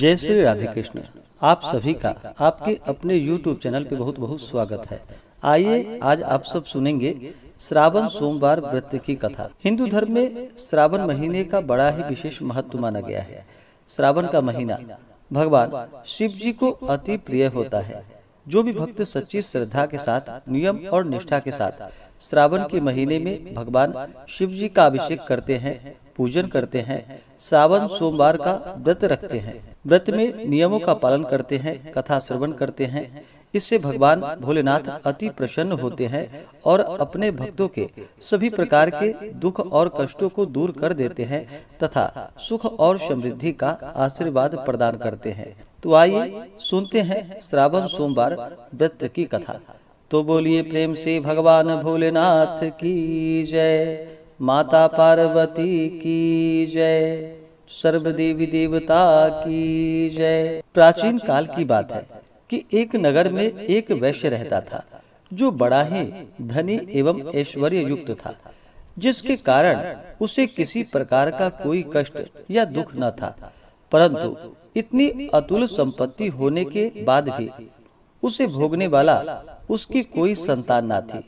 जय श्री राधे कृष्ण आप सभी का आपके अपने YouTube चैनल पे बहुत बहुत स्वागत है आइए आज आप सब सुनेंगे श्रावण सोमवार व्रत की कथा हिंदू धर्म में श्रावण महीने का बड़ा ही विशेष महत्व माना गया है श्रावण का महीना भगवान शिव जी को अति प्रिय होता है जो भी भक्त सच्ची श्रद्धा के साथ नियम और निष्ठा के साथ श्रावण के महीने में भगवान शिव जी का अभिषेक करते हैं पूजन करते हैं सावन सोमवार का व्रत रखते हैं व्रत में नियमों का पालन करते हैं कथा श्रवण करते हैं इससे भगवान भोलेनाथ अति प्रसन्न होते हैं और अपने भक्तों के सभी प्रकार के दुख और कष्टों को दूर कर देते हैं तथा सुख और समृद्धि का आशीर्वाद प्रदान करते हैं तो आइए तो सुनते हैं श्रावण सोमवार व्रत की कथा तो, तो बोलिए प्रेम से भगवान भोलेनाथ की जय माता पार्वती की जय सर्व देवी देवता की जय प्राचीन काल की बात है कि एक नगर में एक वैश्य रहता था जो बड़ा ही धनी एवं ऐश्वर्य युक्त था जिसके कारण उसे किसी प्रकार का कोई कष्ट या दुख न था परंतु इतनी अतुल संपत्ति होने के बाद भी उसे भोगने वाला उसकी कोई संतान ना थी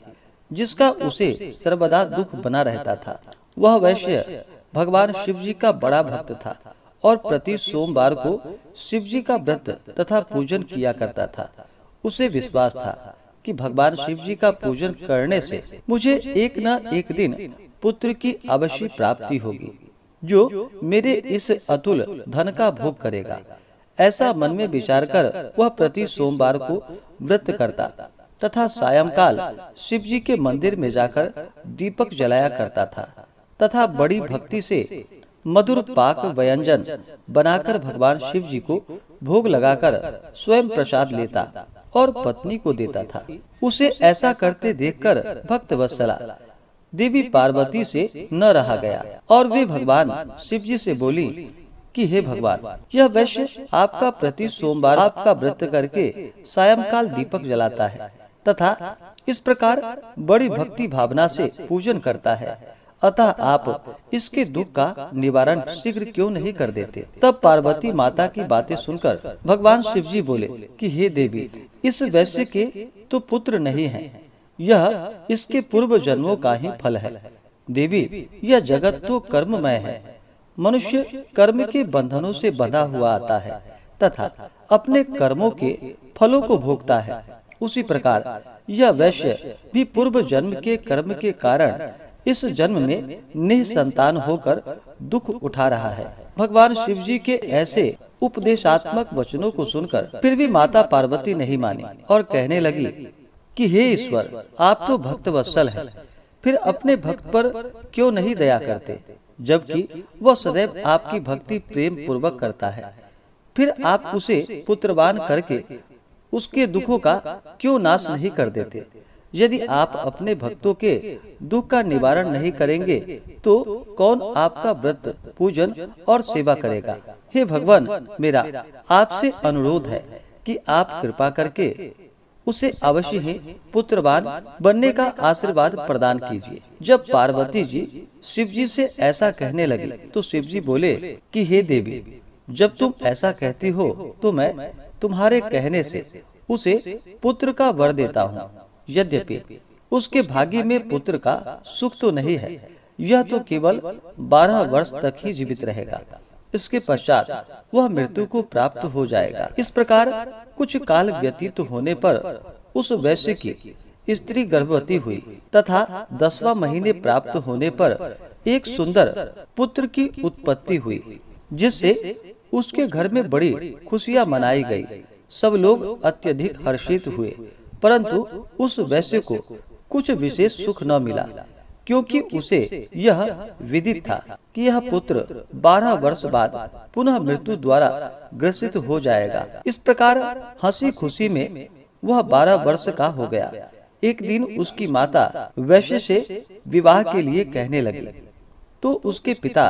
जिसका उसे सर्वदा दुख बना रहता था वह वैश्य भगवान शिव जी का बड़ा भक्त था और प्रति सोमवार को शिव जी का व्रत तथा पूजन किया करता था उसे विश्वास था कि भगवान शिव जी का पूजन करने से मुझे एक न एक दिन पुत्र की अवश्य प्राप्ति होगी जो मेरे इस अतुल धन का भोग करेगा ऐसा मन में विचार कर वह प्रति सोमवार को व्रत करता तथा सायंकाल शिव जी के मंदिर में जाकर दीपक जलाया करता था तथा बड़ी भक्ति से मधुर पाक व्यंजन बनाकर भगवान शिव जी को भोग लगाकर स्वयं प्रसाद लेता और पत्नी को देता था उसे ऐसा करते देखकर भक्त वत्सला देवी पार्वती से न रहा गया और वे भगवान शिव जी से बोली कि हे भगवान यह वैश्य आपका प्रति सोमवार आपका व्रत करके सायंकाल दीपक जलाता है तथा इस प्रकार बड़ी भक्ति भावना से पूजन करता है अतः आप इसके दुख का निवारण शीघ्र क्यों नहीं कर देते तब पार्वती माता की बातें सुनकर भगवान शिव जी बोले कि हे देवी इस वैश्य के तो पुत्र नहीं है यह इसके पूर्व जन्मों का ही फल है देवी यह जगत तो कर्ममय है मनुष्य कर्म के बंधनों से बंधा हुआ आता है तथा अपने कर्मों के फलों को भोगता है उसी प्रकार यह वैश्य भी पूर्व जन्म के कर्म के कारण इस जन्म में निसंतान होकर दुख उठा रहा है भगवान शिव जी के ऐसे उपदेशात्मक वचनों को सुनकर फिर भी माता पार्वती नहीं मानी और कहने लगी कि हे ईश्वर आप तो भक्त वत्सल हैं, फिर अपने भक्त पर क्यों नहीं दया करते जबकि वह सदैव आपकी भक्ति प्रेम पूर्वक करता है फिर आप उसे पुत्रवान करके उसके दुखों का क्यों नाश नहीं कर देते यदि आप अपने भक्तों के दुख का निवारण नहीं करेंगे तो, तो कौन आपका व्रत पूजन और सेवा करेगा हे भगवान मेरा आपसे अनुरोध है कि आप कृपा करके उसे अवश्य ही पुत्रवान बनने का आशीर्वाद प्रदान कीजिए जब पार्वती जी शिव जी से ऐसा कहने लगे तो शिव जी बोले कि हे देवी जब तुम ऐसा कहती हो तो, तो मैं तुम्हारे कहने से उसे पुत्र का वर देता हूँ यद्यपि उसके भाग्य में पुत्र का सुख तो, तो नहीं है यह तो, तो केवल बारह वर्ष तक ही जीवित रहेगा इसके पश्चात वह मृत्यु को प्राप्त हो जाएगा इस प्रकार कुछ काल व्यतीत होने पर उस वैश्य की स्त्री गर्भवती हुई तथा दसवा महीने प्राप्त होने पर एक सुंदर पुत्र की उत्पत्ति हुई जिससे उसके घर में बड़ी खुशियां मनाई गई सब लोग अत्यधिक हर्षित हुए परंतु उस वैश्य को कुछ विशेष सुख न मिला क्योंकि उसे यह विदित था कि यह पुत्र 12 वर्ष बाद पुनः मृत्यु द्वारा ग्रसित हो जाएगा इस प्रकार हंसी खुशी में वह 12 वर्ष का हो गया एक दिन उसकी माता वैश्य से विवाह के लिए कहने लगी तो, तो उसके पिता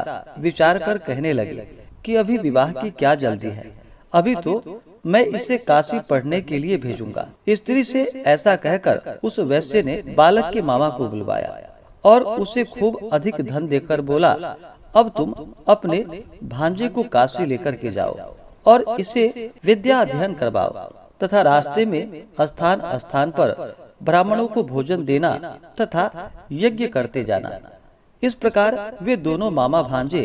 विचार कर कहने लगे कि अभी विवाह की क्या जल्दी है अभी तो, तो मैं इसे काशी पढ़ने के लिए भेजूंगा स्त्री से ऐसा कहकर उस वैश्य ने बालक के मामा को बुलवाया और उसे खूब अधिक धन देकर बोला अब तुम अपने भांजे को काशी लेकर के जाओ और इसे विद्या अध्ययन करवाओ तथा रास्ते में स्थान स्थान पर ब्राह्मणों को भोजन देना तथा यज्ञ करते जाना इस प्रकार वे दोनों मामा भांजे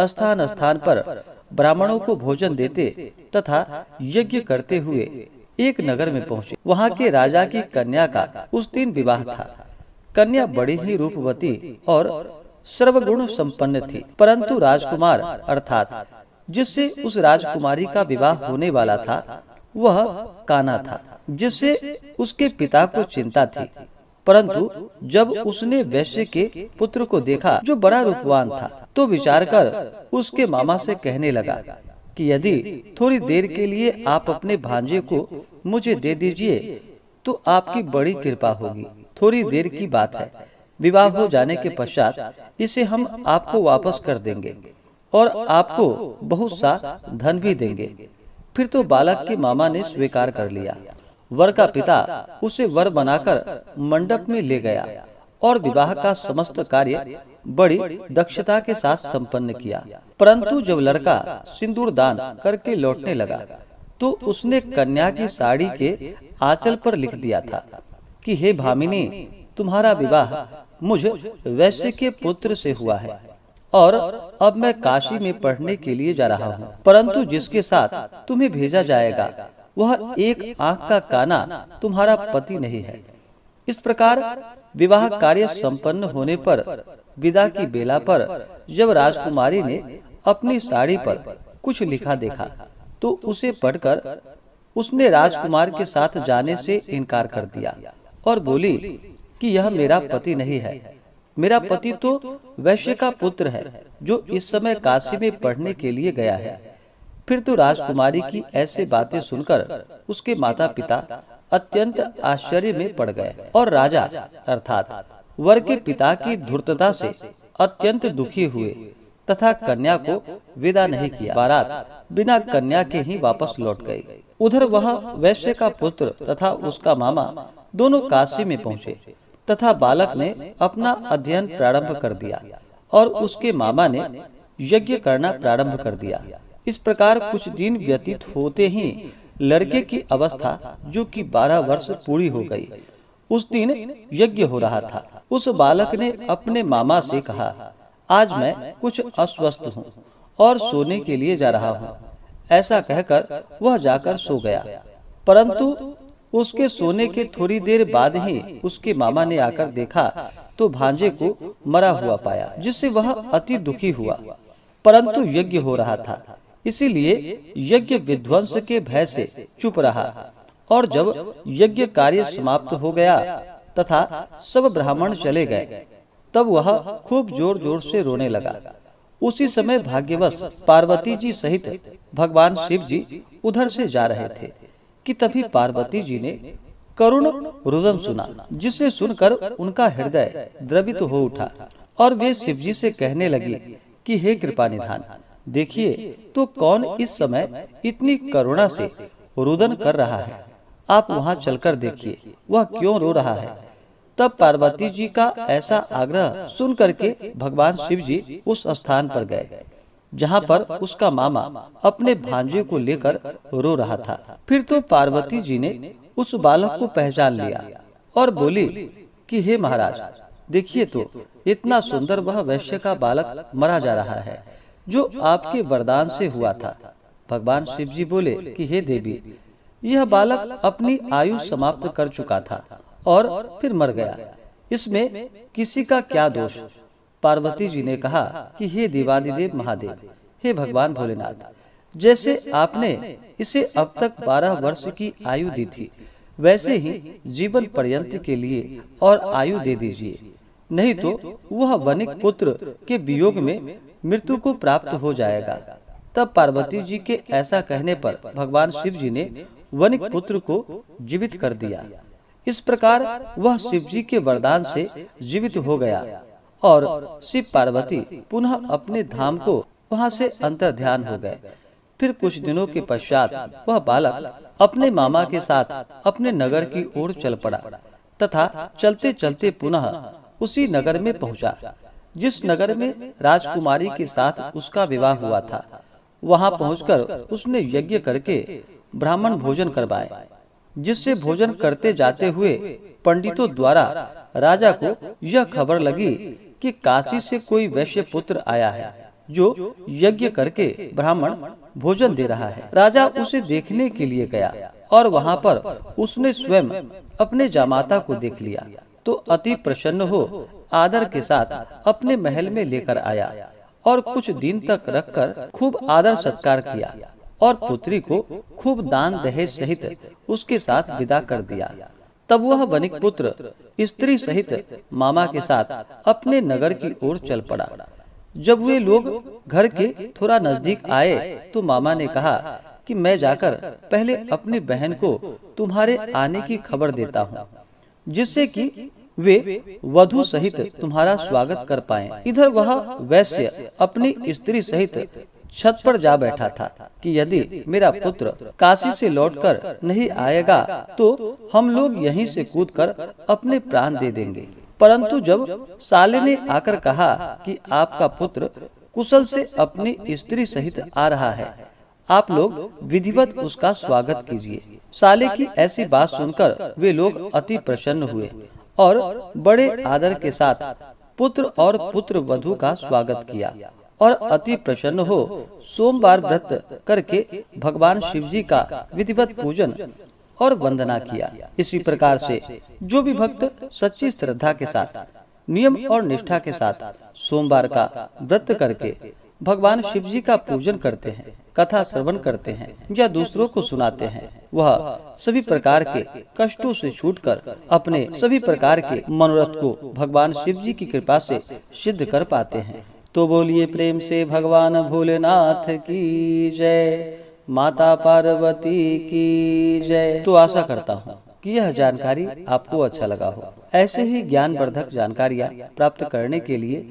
स्थान स्थान पर ब्राह्मणों को भोजन देते तथा यज्ञ करते हुए एक नगर में पहुंचे वहां के राजा की कन्या का उस दिन विवाह था कन्या बड़ी ही रूपवती और सर्वगुण संपन्न थी परंतु राजकुमार अर्थात जिससे उस राजकुमारी का विवाह होने वाला था वह काना था जिससे उसके पिता को चिंता थी परंतु जब उसने वैश्य के पुत्र को देखा जो बड़ा रूपवान था तो विचार कर उसके मामा से कहने लगा कि यदि थोड़ी देर के लिए आप अपने भांजे को मुझे दे दीजिए तो आपकी बड़ी कृपा होगी थोड़ी देर की बात है विवाह हो जाने के पश्चात इसे हम आपको वापस कर देंगे और आपको बहुत सा धन भी देंगे फिर तो बालक के मामा ने स्वीकार कर लिया वर का पिता उसे वर बनाकर मंडप में ले गया और विवाह का समस्त कार्य बड़ी दक्षता के साथ संपन्न किया परंतु जब लड़का सिंदूर दान करके लौटने लगा तो उसने कन्या की साड़ी के आंचल पर लिख दिया था कि हे भामिनी तुम्हारा विवाह मुझ वैश्य के पुत्र से हुआ है और अब मैं काशी में पढ़ने के लिए जा रहा हूँ परंतु जिसके साथ तुम्हें भेजा जाएगा वह एक आंख का काना तुम्हारा पति नहीं है इस प्रकार विवाह कार्य संपन्न होने पर विदा की बेला पर जब राजकुमारी ने अपनी साड़ी पर कुछ लिखा देखा तो उसे पढ़कर उसने राजकुमार के साथ जाने से इनकार कर दिया और बोली कि यह मेरा पति नहीं है मेरा पति तो वैश्य का पुत्र है जो इस समय काशी में पढ़ने के लिए गया है फिर तो राजकुमारी की ऐसी बातें सुनकर उसके माता पिता अत्यंत आश्चर्य में पड़ गए और राजा अर्थात वर के पिता की धूर्तता से अत्यंत दुखी हुए तथा कन्या को विदा नहीं किया बारात बिना कन्या के ही वापस लौट गई उधर वह वैश्य का पुत्र तथा उसका मामा दोनों काशी में पहुंचे तथा बालक ने अपना अध्ययन प्रारंभ कर दिया और उसके मामा ने यज्ञ करना प्रारंभ कर दिया इस प्रकार कुछ दिन व्यतीत होते ही लड़के की अवस्था जो कि 12 वर्ष पूरी हो गई उस दिन यज्ञ हो रहा था उस बालक ने अपने मामा से कहा आज मैं कुछ अस्वस्थ हूँ और सोने के लिए जा रहा हूँ ऐसा कहकर वह जाकर सो गया परंतु उसके सोने के थोड़ी देर बाद ही उसके मामा ने आकर देखा तो भांजे को मरा हुआ पाया जिससे वह अति दुखी हुआ परंतु यज्ञ हो रहा था इसीलिए यज्ञ विध्वंस के भय से चुप रहा और जब यज्ञ कार्य समाप्त हो गया तथा सब ब्राह्मण चले गए तब वह खूब जोर जोर से रोने लगा उसी समय भाग्यवश पार्वती जी सहित भगवान शिव जी उधर से जा रहे थे कि तभी पार्वती जी ने करुण रुदन सुना जिसे सुनकर उनका हृदय द्रवित हो उठा और वे शिव जी से कहने लगी कि हे कृपा निधान देखिए तो, तो कौन इस समय इतनी करुणा से रुदन कर रहा है आप वहाँ चलकर देखिए वह क्यों रो रहा है तब पार्वती जी का ऐसा आग्रह सुन करके भगवान शिव जी उस स्थान पर गए जहाँ पर उसका मामा अपने भांजे को लेकर रो रहा था फिर तो, तो पार्वती जी ने उस बालक को पहचान लिया और बोली कि हे महाराज देखिए तो, तो इतना सुंदर वह वैश्य का बालक मरा जा रहा है जो आपके वरदान से हुआ था भगवान शिव जी बोले कि हे देवी यह बालक अपनी आयु समाप्त कर चुका था और फिर मर गया इसमें किसी का क्या दोष पार्वती जी ने कहा कि हे देवादिदेव महादेव हे भगवान भोलेनाथ जैसे आपने इसे अब तक 12 वर्ष की आयु दी थी वैसे ही जीवन पर्यंत के लिए और आयु दे दीजिए नहीं तो वह वनिक पुत्र के वियोग में मृत्यु को प्राप्त हो जाएगा तब पार्वती जी के ऐसा कहने पर भगवान शिव जी ने वनिक पुत्र को जीवित कर दिया इस प्रकार वह शिव जी के वरदान से जीवित हो गया और शिव पार्वती पुनः अपने धाम को वहां से अंतर ध्यान हो गए फिर कुछ दिनों के पश्चात वह बालक अपने मामा के साथ अपने नगर की ओर चल पड़ा तथा चलते चलते पुनः उसी नगर में पहुंचा। जिस नगर में राजकुमारी के साथ उसका विवाह हुआ था वहां पहुंचकर उसने यज्ञ करके ब्राह्मण भोजन करवाए जिससे भोजन करते जाते हुए पंडितों द्वारा राजा को यह खबर लगी कि काशी से कोई वैश्य पुत्र आया है जो यज्ञ करके ब्राह्मण भोजन दे रहा है राजा उसे देखने के लिए गया और वहाँ पर उसने स्वयं अपने जामाता को देख लिया तो अति प्रसन्न हो आदर के साथ अपने महल में लेकर आया और कुछ दिन तक रखकर खूब आदर सत्कार किया और पुत्री को खूब दान दहेज सहित उसके साथ विदा कर दिया तब वह बनिक पुत्र स्त्री सहित मामा के साथ अपने नगर की ओर चल पड़ा जब वे लोग घर के थोड़ा नजदीक आए तो मामा ने कहा कि मैं जाकर पहले अपनी बहन को तुम्हारे आने की खबर देता हूँ जिससे कि वे वधु सहित तुम्हारा स्वागत कर पाए इधर वह वैश्य अपनी स्त्री सहित छत पर जा बैठा था कि यदि मेरा पुत्र काशी से लौटकर नहीं आएगा तो हम लोग यहीं से कूदकर अपने प्राण दे देंगे परंतु जब साले ने आकर कहा कि आपका पुत्र कुशल से अपनी स्त्री सहित आ रहा है आप लोग विधिवत उसका स्वागत कीजिए साले की ऐसी बात सुनकर वे लोग अति प्रसन्न हुए और बड़े आदर के साथ पुत्र और पुत्र वधु का स्वागत किया और अति प्रसन्न हो सोमवार व्रत करके भगवान शिव जी का विधिवत पूजन और वंदना किया इसी प्रकार से जो भी भक्त सच्ची श्रद्धा के साथ नियम और निष्ठा के साथ सोमवार का व्रत करके भगवान शिव जी का पूजन करते हैं कथा श्रवण करते हैं या दूसरों को सुनाते हैं वह सभी प्रकार के कष्टों से छूटकर अपने सभी प्रकार के मनोरथ को भगवान शिव जी की कृपा से सिद्ध कर पाते हैं तो बोलिए प्रेम से भगवान भोलेनाथ की जय माता पार्वती की जय तो आशा करता हूँ कि यह जानकारी आपको अच्छा लगा हो ऐसे ही ज्ञान वर्धक जानकारियाँ प्राप्त करने के लिए